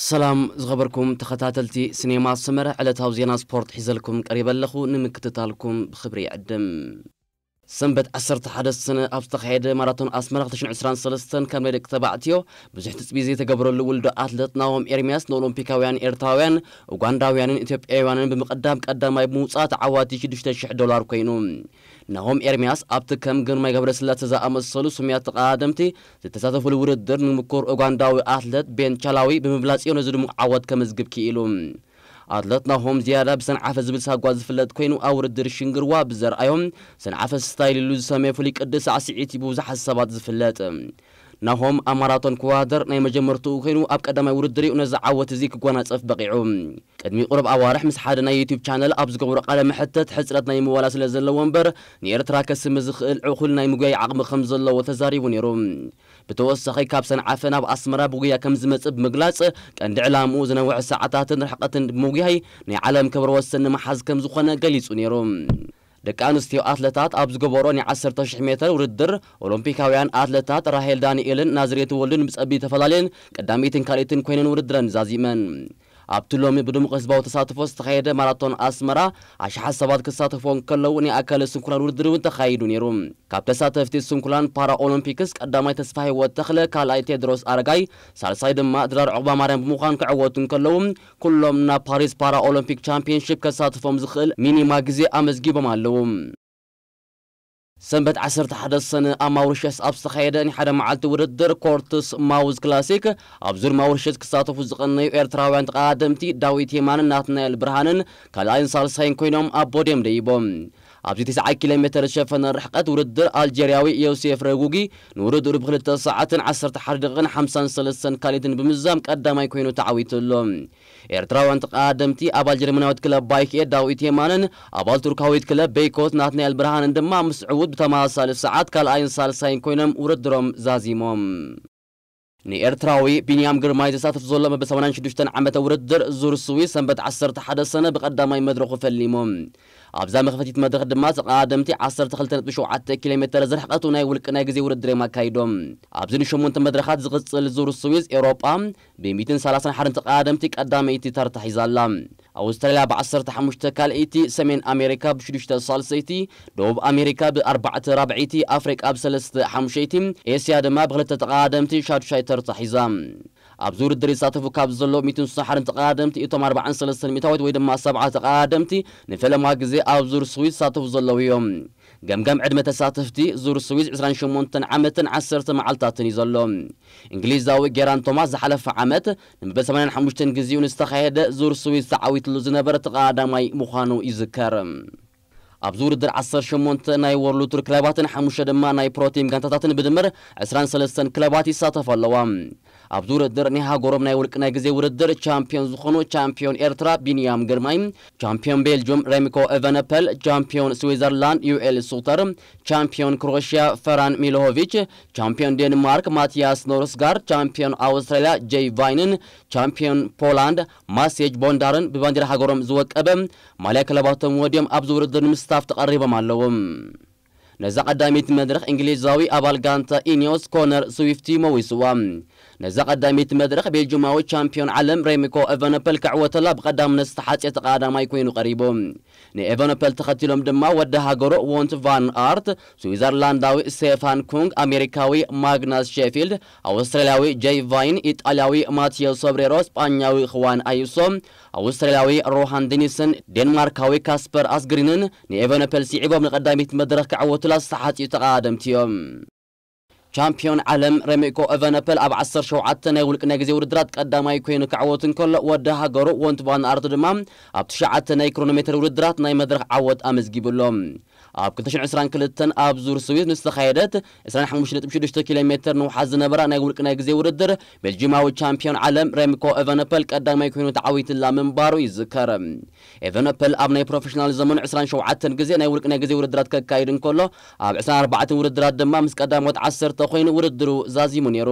ሰላም ዝኸበርኩም ተኸታተልቲ ሲኔማ ሰመረ ዕለታዊ ዜና ስፖርት ሒዘልኩም ቀሪበ ኣለኹ ንምክትታልኩም ብክብሪ ይዕድም ሰንበት 11 ሰነ ኣብ ዝተካየደ ማራቶን ኣስመራ 2023 ከም ናይ ደቂ ተባዕትዮ ብዙሕ ትፅቢት ዘይተገብረሉ ውልዶ ኣትሌት ናሆም ኤርምያስ ንኦሎምፒካውያን ኤርትራውያን ኡጋንዳውያንን ኢትዮጵያውያንን ብምቕዳም ቀዳማይ ብምውፃእ ተዓዋቲ 6000 ዶላር ኮይኑ ናሆም ኤርምያስ ኣብቲ ከም ግርማይ ገብረስላሴ ዝኣመሰሉ ስሙያት ተቃደምቲ ዝተሳተፍሉ ውድድር ንምኩር ኡጋንዳዊ ኣትለት ቤን ቻላዊ ብምብላፅ እዩ ዝድሙቕ ዓወት ከመዝግብ ክኢሉ ኣትለት ናሆም ዝያዳ ብሰንዓፈ ዝብል ሳጓ ዝፍለጥ ኮይኑ ኣብ ውድድር ሽንግርዋ ብዘርኣዮም ሰንዓፈ ስታይል ኢሉ ዝሰመየ ፍሉይ ቅዲ ሳዕስዒት ብብዙሓት ሰባት ዝፍለጥ ናሆም ኣማራቶን ክዋደር ናይ መጀመርትኡ ኮይኑ ኣብ ቀዳማይ ውድድር እዩ ነዚ ዓወት እዚ ክጓናፀፍ በቂዑ ቅድሚ ቁርብ ኣዋርሕ ምስ ሓደ ናይ ዩቲብ ቻነል ኣብ ዝገብሮ ቃለ ምሕተት ሕፅረት ናይ ምዋላ ስለ ዘለዎ እምበር ንኤርትራ ከስሚ ዝኽእል ዕኹል ናይ ምጉያይ ዓቕሚ ከም ዘለዎ ተዛሪቡ ነይሩ ብተወሳኺ ካብ ሰንዓፈ ናብ ኣስመራ ብጉያ ከም ዝመፅእ ብምግላፅ ቀንዲ ዕላምኡ ዝነውሕ ሰዓታትን ርሕቐትን ብምጉያይ ናይ ዓለም ክብረ ወሰን ንምሓዝ ከም ዝኾነ ገሊጹ ነይሩ ደቂ ኣንስትዮ ኣትለታት ኣብ ዝገበሮ ናይ 1,000 ሜትር ውድድር ኦሎምፒካውያን ኣትለታት ራሄል ዳንኤልን ናዝሬት ወልድን ብፀቢ ተፈላለየን ቀዳሚትን ካልእትን ኮይነን ውድድረን ዛዚመን ኣብቲ ሎሚ ብድሙቕ ህዝባዊ ተሳትፎ ዝተኻየደ ማራቶን ኣስመራ ኣሽሓት ሰባት ክሳተፎን ከለዉ ናይ ኣካለ ስንኩላን ውድድር እውን ተኻይዱ ነይሩ ካብ ተሳተፍቲ ስንኩላን ፓራ ኦሎምፒክስ ቀዳማይ ተስፋ ህይወት ተኽለ ካልኣይ ቴድሮስ ኣረጋይ ሳልሳይ ድማ ድራር ዕቑባ ማርያም ብምዃን ክዕወቱ ከለዉ ኩሎም ናብ ፓሪስ ፓራ ኦሎምፒክ ቻምፒዮንሽፕ ከሳትፎም ዝኽእል ሚኒማ ግዜ ኣመዝጊቦም ኣለዉ ሰንበት 11 ሰነ ኣብ ማውሪሸስ ኣብ ዝተኻየደ ናይ ሓደ መዓልቲ ውድድር ኮርትስ ማውዝ ክላሲክ ኣብ ዙር ማውሪሸስ ክሳተፉ ዝቐነዩ ኤርትራውያን ተቓደምቲ ዳዊት የማንን ናትናኤል ብርሃንን ካልኣይን ሳልሳይን ኮይኖም ኣብ ቦዴም ደይቦም ኣብቲ 90 ኪሎ ሜትር ዝሸፈነ ርሕቀት ውድድር ኣልጀርያዊ ዮሴፍ ረጉጊ ንውርድ ሩብ 2 ሰዓትን 11 ደቂቕን 53 ካልእትን ብምዛም ቀዳማይ ኮይኑ ተዓዊቱ ኣሎ ኤርትራውያን ተቃደምቲ ኣባል ጀርመናዊት ክለብ ባይክኤ ዳዊት የማንን ኣባል ቱርካዊት ክለብ ቤይኮት ናትናኤል ብርሃንን ድማ ምስ ዕውት ብተመሳሳሊ ሰዓት ካልኣይን ሳልሳይን ኮይኖም ውድድሮም ዛዚሞም ንኤርትራዊ ቢንያም ግርማይ ዝሳተፍ ዘሎ መበ 86 ዓመተ ውድድር ዙር ስዊስ ሰንበት 11 ሰነ ብቐዳማይ መድረኹ ፈሊሞም ابزام خفتیت مدرک دماس قدمتی عصر تخلت نبشو عت کیلومتر زرح قطونای ولک نایگزی ورد دریم کایدم. ابزین شومون تمدرخات زغتصل زور سویز اروپا به میتن سالسان حرنت قدمتی قدم ایتی تر تحیزالم. استرالیا با عصر تحمش تکال ایتی سمن آمریکا بشدش تصال سیتی دوب آمریکا با اربعة رابع ایتی آفریقا بسلست حمشیتیم. اسیا دماس بغلت قدمتی شادشای تر تحیزم. ኣብ ዝውድድር ይሳተፉ ካብ ዘሎ 170 ተቃደምቲ እቶም 43 ሚታዊት ወይ ድማ 70 ተቃደምቲ ንፈለማ ግዜ ኣብ ዙር ስዊዝ ይሳተፉ ዘለዉ እዮም ገምገም ዕድመ ተሳተፍቲ ዙር ስዊዝ 28 ዓመትን 10 መዓልታትን እዩ ዘሎ እንግሊዛዊ ጌራን ቶማስ ዝሓለፈ ዓመት ንብ85 ግዚኡ ንዝተኻየደ ዙር ስዊዝ ተዓዊትሉ ዝነበረ ተቃዳማይ ምዃኑ ይዝከር ኣብዚ ውድድር 18 ናይ ወርሉ ቱር ክለባትን 5 ድማ ናይ ፕሮቲም ጋንታታትን ብድምር 23 ክለባት ይሳተፉ ኣለዋ ኣብዚ ውድድር ናይ ሃገሮም ናይ ውልቂ ናይ ግዜ ውድድር ቻምፒዮን ዝኾኑ ቻምፒዮን ኤርትራ ቢንያም ግርማይ፣ ቻምፒዮን ቤልጅም ሬሚኮ ኤቨነፐል፣ ቻምፒዮን ስዊዘርላንድ ዩኤል ሱተር፣ ቻምፒዮን ክሮኤሽያ ፈራን ሚሎሆቪች፣ ቻምፒዮን ዴንማርክ ማቲያስ ኖርስጋር፣ ቻምፒዮን ኣውስትራልያ ጄይ ቫይንን፣ ቻምፒዮን ፖላንድ ማሴጅ ቦንዳርን ብባንዲራ ሃገሮም ዝወቀበ ማልያ ክለባቶም ወዲዮም ኣብዚ ውድድር ንምስታፍ ተቐሪቦም ኣለዉ። ነዛ ቀዳሚት መድረኽ እንግሊዛዊ ኣባል ጋንታ ኢኒዮስ ኮነር ስዊፍቲ መዊስዋ ነዛ ቀዳሚት መድረኽ ቤልጅማዊ ቻምፒዮን ዓለም ሬሚኮ ኤቨነፐል ክዕወተላ ብቐዳምነት ዝተሓፅየተ ቀዳማይ ኮይኑ ቀሪቡ ንኤቨነፐል ተኸቲሎም ድማ ወዲ ሃገሮ ዎንት ቫን ኣርት ስዊዘርላንዳዊ ስቴፋን ኩንግ ኣሜሪካዊ ማግናስ ሼፊልድ ኣውስትራልያዊ ጄይ ቫይን ኢጣልያዊ ማትዮ ሶብሬሮ ስጳኛዊ ክዋን ኣይሶ ኣውስትራልያዊ ሮሃን ዴኒስን ዴንማርካዊ ካስፐር ኣስግሪንን ንኤቨነፐል ስዒቦም ንቐዳሚት መድረኽ ክዕወቱላ ዝተሓፅዩ ተቓደምቲ እዮም ቻምፒዮን ዓለም ረሚቆ ኤቨነፐል ኣብ 10 ሸውዓተ ናይ ውልቅና ግዜ ውድድራት ቀዳማይ ኮይኑ ክዓወት እንከሎ ወደ ሃገሩ ወንት ቫን ኣርቱ ድማ ኣብ ትሽዓተ ናይ ክሮኖሜትር ውድድራት ናይ መድረክ ዓወት ኣመዝጊብሎም ኣብ 222 ኣብ ዙር ስዊት ምስ 256 ኪሎ ሜትር ንውሓት ዝነበራ ናይ ውልቂ ናይ ግዜ ውድድር ቤልጅማዊ ቻምፒዮን ዓለም ሬምኮ ኤቨነፐል ቀዳማይ ኮይኑ ተዓዊትላ ምንባሩ ይዝከር ኤቨነፐል ኣብ ናይ ፕሮፌሽናል ዘመኑ 27 ግዜ ናይ ውልቂ ናይ ግዜ ውድድራት ከካይድ እንከሎ ኣብ 24 ውድድራት ድማ ምስ ቀዳሞት 10 ኮይኑ ውድድሩ ዛዚሙ ነይሩ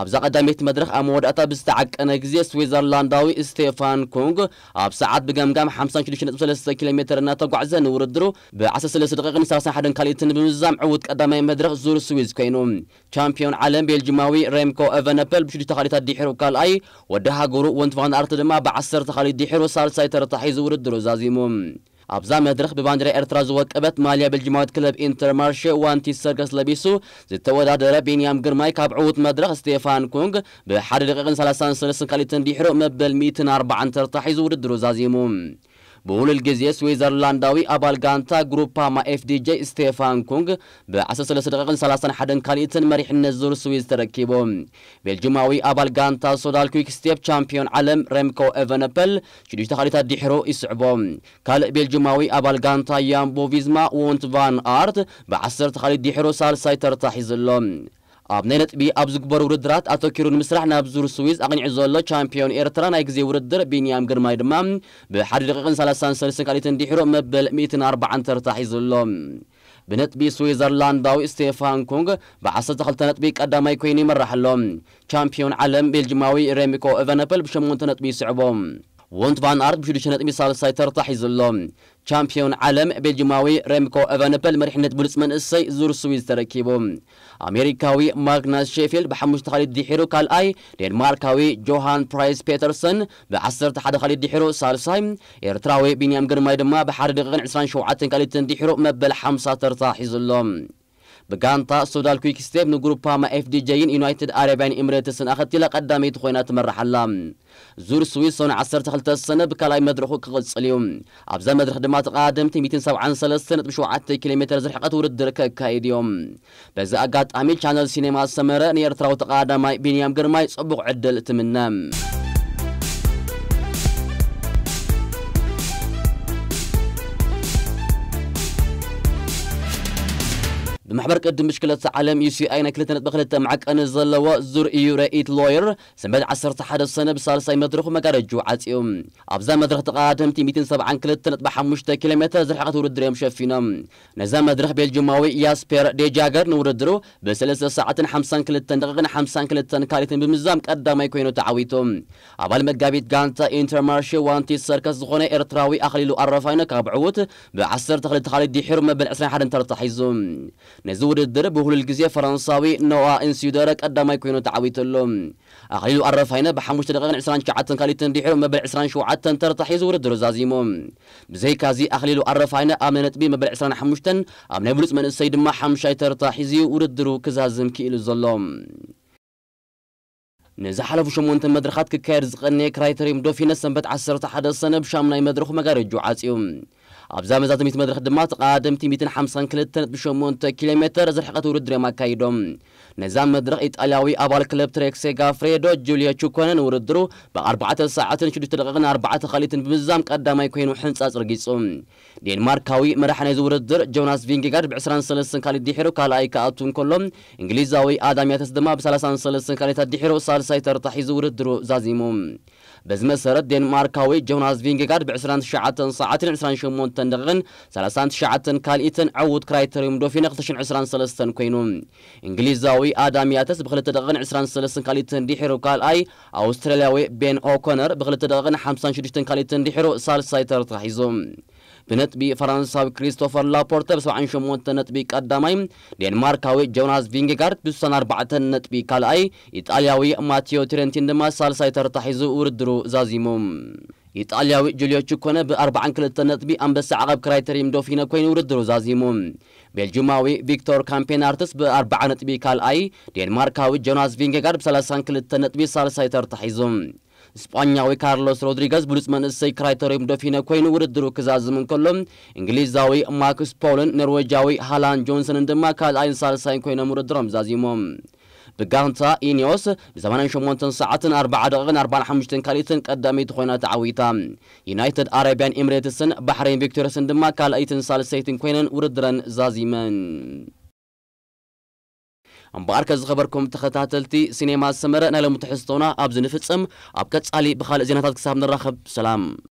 ኣብዛ ቀዳሜት መድረኽ ኣብ መወዳእታ ብዝተዓቀነ ግዜ ስዊዘርላንዳዊ ስቴፋን ኮንግ ኣብ ሰዓት ብገምጋም 563 ኪሎ ሜትር እናተጓዕዘ ንውድድሩ ብ13 ደቂቕን 31 ካልእትን ብምዛም ዕውት ቀዳማይ መድረኽ ዙር ስዊዝ ኮይኑ ቻምፒዮን ዓለም ቤልጅማዊ ሬምኮ ኤቨነፐል ብሽዱሽተ ካልእታት ዲሒሩ ካልኣይ ወዲ ሃገሩ ወንትቫን ኣርት ድማ ብ10 ካልእ ዲሒሩ ሳልሳይ ተረታሒዙ ውድድሩ ዛዚሙ ابزا مدرخ بباندرا ارتراز وقبت ماليا بالجماعت كلب انتر مارشي وانتي سيركس لبيسو زتودا در بينيام غرماي كابعوت مدرخ ستيفان كونغ بحد دقيقه 33 سنكاليتن ديحرو مبل 140 ترتحيز ودرو زازيموم በውልልጊዜ ስዊዘርላንዳዊ ኣባል ጋንታ ግሩፓማ ኤፍዲጄ ስቴፋን ኩንግ ብ13 ደቂቕን 31 ካልኢትን መሪሕነት ዙር ስዊዝ ተረኪቦም ቤልጅማዊ ኣባል ጋንታ ሶዳል ኩዊክስቴፕ ቻምፒዮን ዓለም ሬምኮ ኤቨነፐል ሽዱሽተ ካልኢታት ድሕሮ ይስዕቦም ካልእ ቤልጅማዊ ኣባል ጋንታ ያምቦ ቪዝማ ዎንት ቫን ኣርት ብ10 ካልኢት ድሕሮ ሳልሳይ ተርታሒዙሎም ኣብ ናይ ነጥቢ ኣብ ዝግበሩ ውድድራት ኣተኪሩ ንምስራሕ ናብ ዙር ስዊዝ ኣቕኒዑ ዘሎ ቻምፒዮን ኤርትራ ናይ ግዜ ውድድር ቢንያም ግርማይ ድማ ብ1 ደቂቕን 33 ካልኢትን ዲሕሮ መበል 140 ተርታሒ ዘሎ ብነጥቢ ስዊዘርላንዳዊ ስቴፋን ኩንግ ብ12 ነጥቢ ቀዳማይ ኮይኑ ይመራሕ ኣሎ ቻምፒዮን ዓለም ቤልጅማዊ ሬሚኮ ኤቨነፐል ብ8 ነጥቢ ይስዕቦም وانت بان عرض بشدو شنات مثال سيطر تحيز اللهم شامبيون عالم بلجماوي ريمكو افانبل مرحنة بولس من السي زور سويز تركيبهم امريكاوي ماغناس شيفيل بحمش تخاليد ديحيرو كالآي دنماركاوي جوهان برايس بحصر بعصر تحد خاليد ديحيرو سالساي إرتراوي بنيام قرماي دما بحر دقيقة 27 كاليتن ديحيرو مبل حمسا ترتاحيز اللهم بقانطا سودال كويك ستيب نقرو باما اف دي جايين يونايتد عربان امريتسن اخدتي لقدامي تخوينا تمرح اللام زور سويسون عصر تخلت السنة بكالاي مدرخو كغلص اليوم ابزا مدرخ دما تقادم تيميتين سبعان سلسنة بشوعات كيلومتر زرحقة ورد دركة كايد يوم بزا اقات اميل شانل سينما السمرة نيرتراو تقادم بنيام قرماي صبق عدل تمنام بمحبر قد مشكلة عالم يسي اينا كلتنا تبخل التمعك ان الظلوة زور ايو رئيت لوير سمد عصر تحاد السنة بسالسة مدرخ مقارجو عاتيوم ابزا مدرخ تقادم تيميتين سبعا كلتنا تبحى مشتا كيلومتر زرحة تورد ريم شفينا نزا مدرخ بالجماوي ياسبير دي جاگر نورد رو بسلسة ساعة حمسان كلتن دقيقنا حمسان كلتن كاليتن بمزام قدام يكوينو تعويتو ابال مقابيت قانتا انتر مارشي وانتي سركس زخونة ارتراوي اخليلو عرفاينا كابعوت بعصر تخلي تخالي دي حرم بالعصرين حرن ترتحيزو نزور الدرب الجزية فرنساوي نوع انسيدارك قدام يكون تعويت اللهم أخليل أعرف هنا بحموش دقيقة عسران شعات كالي تنديحو مبل عسران شعات ترتحي زور الدرزازيمو بزي كازي أخليل أعرف هنا آمنت بي مبل عسران حموشتن أمن بلوس من السيد ما حمشاي ترتحي زي وردرو كزازم كيلو الظلام نزحلف شمونت مدرخات ككير غني كرايتريم دوفي سنبت عسرت حدا السنة بشام يمدرخ مدرخ مقارجو عاسيوم ኣብዛ መዛተሚት መድረክ ድማ ተቃደምቲ 152 ብሸሞንተ ኪሎ ሜትር ዝርሕቐት ውድድር እዮም ኣካይዶም ነዛ መድረክ ኢጣልያዊ ኣባል ክለብ ትሬክሴጋ ፍሬዶ ጁልዮ ቹኮነ ንውድድሩ ብ4 ሰዓትን 6 ደቂቕን 4 ኸሊትን ብምዛም ቀዳማይ ኮይኑ ሕንፃ ፅርጊፁ ዴንማርካዊ መራሒ ናይዚ ውድድር ጆናስ ቪንጌጋድ ብ23 ካልእ ዲሒሩ ካልኣይ ከኣቱ እንከሎ እንግሊዛዊ ኣዳም ያተስ ድማ ብ33 ካልእታት ዲሒሩ ሳልሳይ ተርታ ሒዙ ውድድሩ ዛዚሙ በዚ መሰረት ዴንማርካዊ ጆናስ ቪንጌጋድ ብ29 ሰዓትን 28 8 دقن 39 كالئتن عود كرايتريوم عسران سلسان كوينو انجليزاوي ادم ياتس بخلت دقن 23 كالئتن كال اي اوسترالياوي بين اوكونر بخلت دقن 56 كالئتن سال سايتر تحيزوم بنتبي فرنساዊ كريستوفر لابورتا ب78 ነጥቢ ቀዳማይ ዴንማርካዊ ጆናስ ቪንጌጋርድ أربعة 64 ነጥቢ ካልኣይ ኢጣልያዊ ማቴዮ ትሬንቲን ድማ ሳልሳይ تحيزو وردرو ዛዚሙ ኢጣልያዊ ጁልዮ ኮነ ብ42 ነጥቢ ኣንበሳ ዓቐብ ክራይተሪም ዶፊነ ኮይኑ ውድድሩ ዛዚሙ ቤልጅማዊ ቪክቶር ካምፔናርትስ ብ40 ነጥቢ ካልኣይ ዴንማርካዊ ጆናስ ቪንጌጋር ብ32 ነጥቢ ሳልሳይ ተርታሒዙ እስጳኛዊ ካርሎስ ሮድሪገዝ ብሉፅ መንእሰይ ክራይተሪም ዶፊነ ኮይኑ ውድድሩ ክዛዝም እንከሎ እንግሊዛዊ ማክስ ፖልን ኖርዌጃዊ ሃላን ጆንሰንን ድማ ካልኣይን ሳልሳይን ኮይኖም ውድድሮም ዛዚሞም دقانتا إينيوس بزمان شمونتن ساعتن أربعة دقيقة أربعة حمشتن كاليتن قدامي تخوينا تعويتا يونايتد أرابيان إمريتسن بحرين فيكتورسن دما كالأيتن سالسيتن كوينن وردرن زازيمن እምበኣር ከዚ ዝኸበርኩም ተኸታተልቲ ሲኔማ ዝሰመረ ናይ ሎሚ ትሕዝቶና ኣብዚ ንፍፅም ኣብ ቀጻሊ ብኻልእ ዜናታት ክሳብ